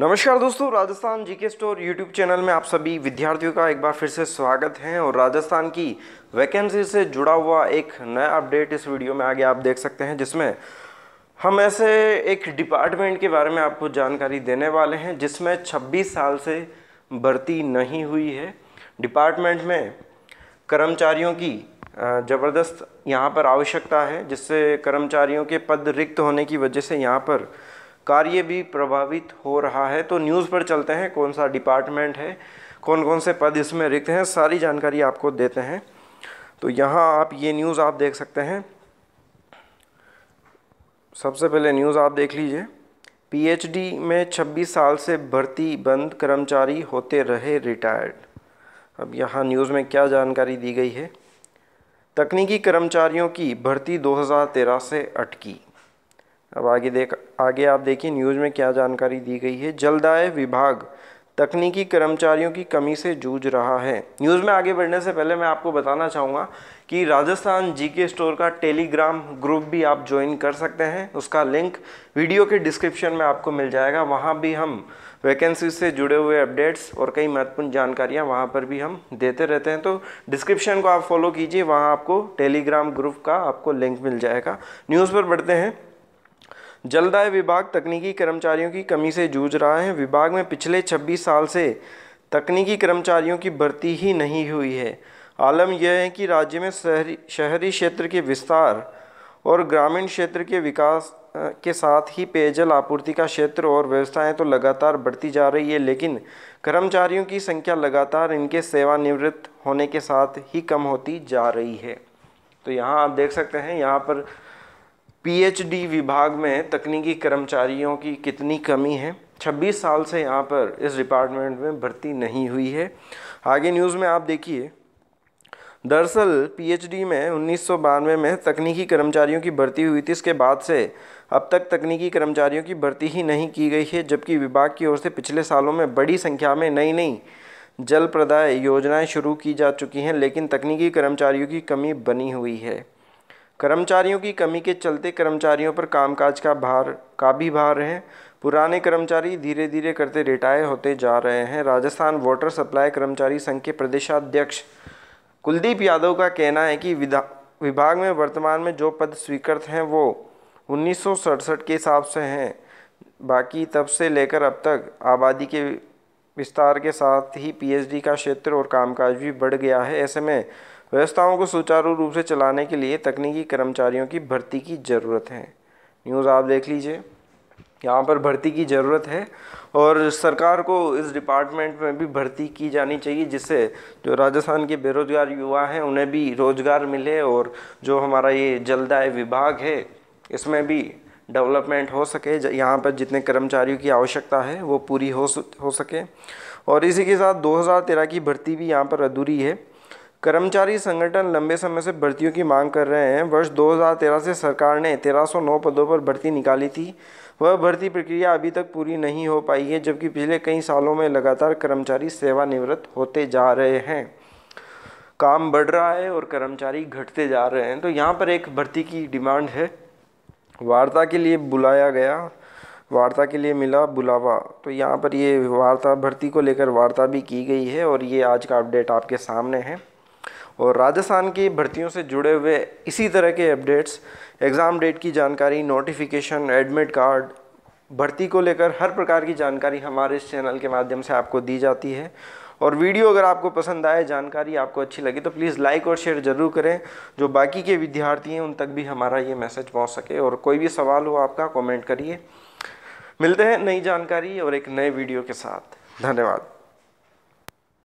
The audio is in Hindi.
नमस्कार दोस्तों Rajasthan GK store YouTube channel में आप सभी विद्यार्थियों का एक बार फिर से स्वागत है और राजस्थान की वैकेंसी से जुड़ा हुआ एक नया अपडेट इस वीडियो में आगे आप देख सकते हैं जिसमें हम ऐसे एक डिपार्टमेंट के बारे में आपको जानकारी देने वाले हैं जिसमें 26 साल से भर्ती नहीं हुई है डिपार्टमेंट में कर्मचारियों की ज़बरदस्त यहाँ पर आवश्यकता है जिससे कर्मचारियों के पद रिक्त होने की वजह से यहाँ पर कार्य भी प्रभावित हो रहा है तो न्यूज़ पर चलते हैं कौन सा डिपार्टमेंट है कौन कौन से पद इसमें रिक्त हैं सारी जानकारी आपको देते हैं तो यहाँ आप ये न्यूज़ आप देख सकते हैं सबसे पहले न्यूज़ आप देख लीजिए पीएचडी में 26 साल से भर्ती बंद कर्मचारी होते रहे रिटायर्ड अब यहाँ न्यूज़ में क्या जानकारी दी गई है तकनीकी कर्मचारियों की भर्ती 2013 से अटकी अब आगे देख आगे आप देखिए न्यूज़ में क्या जानकारी दी गई है जलदाय विभाग तकनीकी कर्मचारियों की कमी से जूझ रहा है न्यूज़ में आगे बढ़ने से पहले मैं आपको बताना चाहूँगा कि राजस्थान जीके स्टोर का टेलीग्राम ग्रुप भी आप ज्वाइन कर सकते हैं उसका लिंक वीडियो के डिस्क्रिप्शन में आपको मिल जाएगा वहाँ भी हम वैकेंसी से जुड़े हुए अपडेट्स और कई महत्वपूर्ण जानकारियाँ वहाँ पर भी हम देते रहते हैं तो डिस्क्रिप्शन को आप फॉलो कीजिए वहाँ आपको टेलीग्राम ग्रुप का आपको लिंक मिल जाएगा न्यूज़ पर बढ़ते हैं जलदाय विभाग तकनीकी कर्मचारियों की कमी से जूझ रहा है विभाग में पिछले 26 साल से तकनीकी कर्मचारियों की भर्ती ही नहीं हुई है आलम यह है कि राज्य में शहरी शहरी क्षेत्र के विस्तार और ग्रामीण क्षेत्र के विकास के साथ ही पेयजल आपूर्ति का क्षेत्र और व्यवस्थाएं तो लगातार बढ़ती जा रही है लेकिन कर्मचारियों की संख्या लगातार इनके सेवानिवृत्त होने के साथ ही कम होती जा रही है तो यहाँ आप देख सकते हैं यहाँ पर पीएचडी विभाग में तकनीकी कर्मचारियों की कितनी कमी है 26 साल से यहाँ पर इस डिपार्टमेंट में भर्ती नहीं हुई है आगे न्यूज़ में आप देखिए दरअसल पीएचडी में उन्नीस में तकनीकी कर्मचारियों की भर्ती हुई थी इसके बाद से अब तक तकनीकी कर्मचारियों की भर्ती ही नहीं की गई है जबकि विभाग की ओर से पिछले सालों में बड़ी संख्या में नई नई जल प्रदाय योजनाएं शुरू की जा चुकी हैं लेकिन तकनीकी कर्मचारियों की कमी बनी हुई है कर्मचारियों की कमी के चलते कर्मचारियों पर कामकाज का भार का भी भार है पुराने कर्मचारी धीरे धीरे करते रिटायर होते जा रहे हैं राजस्थान वाटर सप्लाई कर्मचारी संघ के प्रदेशाध्यक्ष कुलदीप यादव का कहना है कि विभाग में वर्तमान में जो पद स्वीकृत हैं वो उन्नीस के हिसाब से हैं बाकी तब से लेकर अब तक आबादी के विस्तार के साथ ही पीएचडी का क्षेत्र और कामकाज भी बढ़ गया है ऐसे में व्यवस्थाओं को सुचारू रूप से चलाने के लिए तकनीकी कर्मचारियों की भर्ती की ज़रूरत है न्यूज़ आप देख लीजिए यहाँ पर भर्ती की ज़रूरत है और सरकार को इस डिपार्टमेंट में भी भर्ती की जानी चाहिए जिससे जो राजस्थान के बेरोज़गार युवा हैं उन्हें भी रोज़गार मिले और जो हमारा ये जलदाय विभाग है इसमें भी डेवलपमेंट हो सके यहाँ पर जितने कर्मचारियों की आवश्यकता है वो पूरी हो हो सके और इसी के साथ 2013 की भर्ती भी यहाँ पर अधूरी है कर्मचारी संगठन लंबे समय से भर्तियों की मांग कर रहे हैं वर्ष 2013 से सरकार ने 1309 पदों पर भर्ती निकाली थी वह भर्ती प्रक्रिया अभी तक पूरी नहीं हो पाई है जबकि पिछले कई सालों में लगातार कर्मचारी सेवानिवृत्त होते जा रहे हैं काम बढ़ रहा है और कर्मचारी घटते जा रहे हैं तो यहाँ पर एक भर्ती की डिमांड है वार्ता के लिए बुलाया गया वार्ता के लिए मिला बुलावा तो यहाँ पर ये वार्ता भर्ती को लेकर वार्ता भी की गई है और ये आज का अपडेट आपके सामने है और राजस्थान की भर्तियों से जुड़े हुए इसी तरह के अपडेट्स एग्ज़ाम डेट की जानकारी नोटिफिकेशन एडमिट कार्ड भर्ती को लेकर हर प्रकार की जानकारी हमारे इस चैनल के माध्यम से आपको दी जाती है और वीडियो अगर आपको पसंद आए जानकारी आपको अच्छी लगी तो प्लीज़ लाइक और शेयर ज़रूर करें जो बाकी के विद्यार्थी हैं उन तक भी हमारा ये मैसेज पहुंच सके और कोई भी सवाल हो आपका कमेंट करिए मिलते हैं नई जानकारी और एक नए वीडियो के साथ धन्यवाद